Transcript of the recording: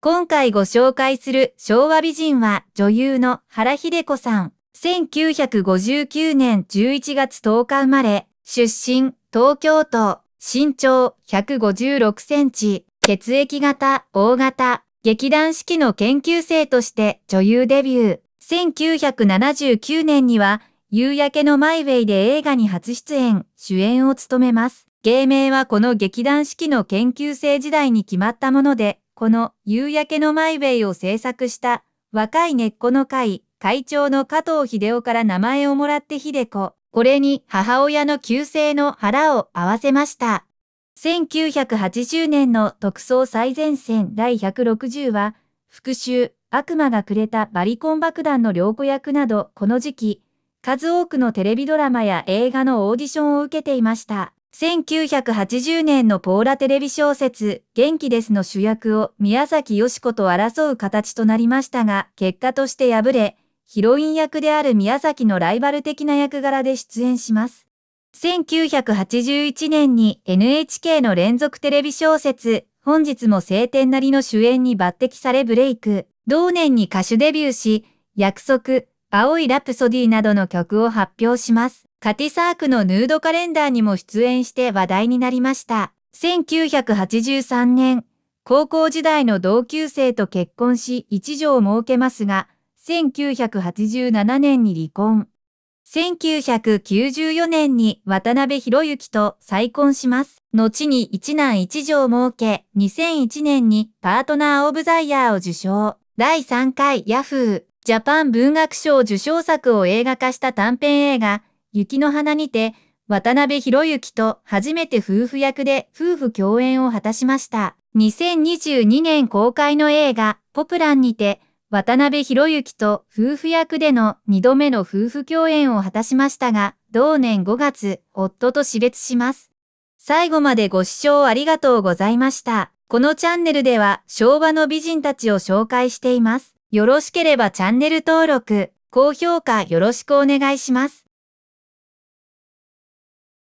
今回ご紹介する昭和美人は女優の原秀子さん。1959年11月10日生まれ、出身、東京都、身長156センチ、血液型、大型、劇団四季の研究生として女優デビュー。1979年には、夕焼けのマイウェイで映画に初出演、主演を務めます。芸名はこの劇団四季の研究生時代に決まったもので、この夕焼けのマイウェイを制作した若い根っこの会会長の加藤秀夫から名前をもらって秀子。これに母親の旧姓の腹を合わせました。1980年の特捜最前線第160は、復讐、悪魔がくれたバリコン爆弾の良子役など、この時期、数多くのテレビドラマや映画のオーディションを受けていました。1980年のポーラテレビ小説、元気ですの主役を宮崎よし子と争う形となりましたが、結果として敗れ、ヒロイン役である宮崎のライバル的な役柄で出演します。1981年に NHK の連続テレビ小説、本日も晴天なりの主演に抜擢されブレイク。同年に歌手デビューし、約束、青いラプソディなどの曲を発表します。カティサークのヌードカレンダーにも出演して話題になりました。1983年、高校時代の同級生と結婚し一女を設けますが、1987年に離婚。1994年に渡辺博之と再婚します。後に一男一女を設け、2001年にパートナーオブザイヤーを受賞。第3回ヤフージャパン文学賞受賞作を映画化した短編映画、雪の花にて、渡辺博之と初めて夫婦役で夫婦共演を果たしました。2022年公開の映画、ポプランにて、渡辺博之と夫婦役での2度目の夫婦共演を果たしましたが、同年5月、夫と死別します。最後までご視聴ありがとうございました。このチャンネルでは昭和の美人たちを紹介しています。よろしければチャンネル登録、高評価よろしくお願いします。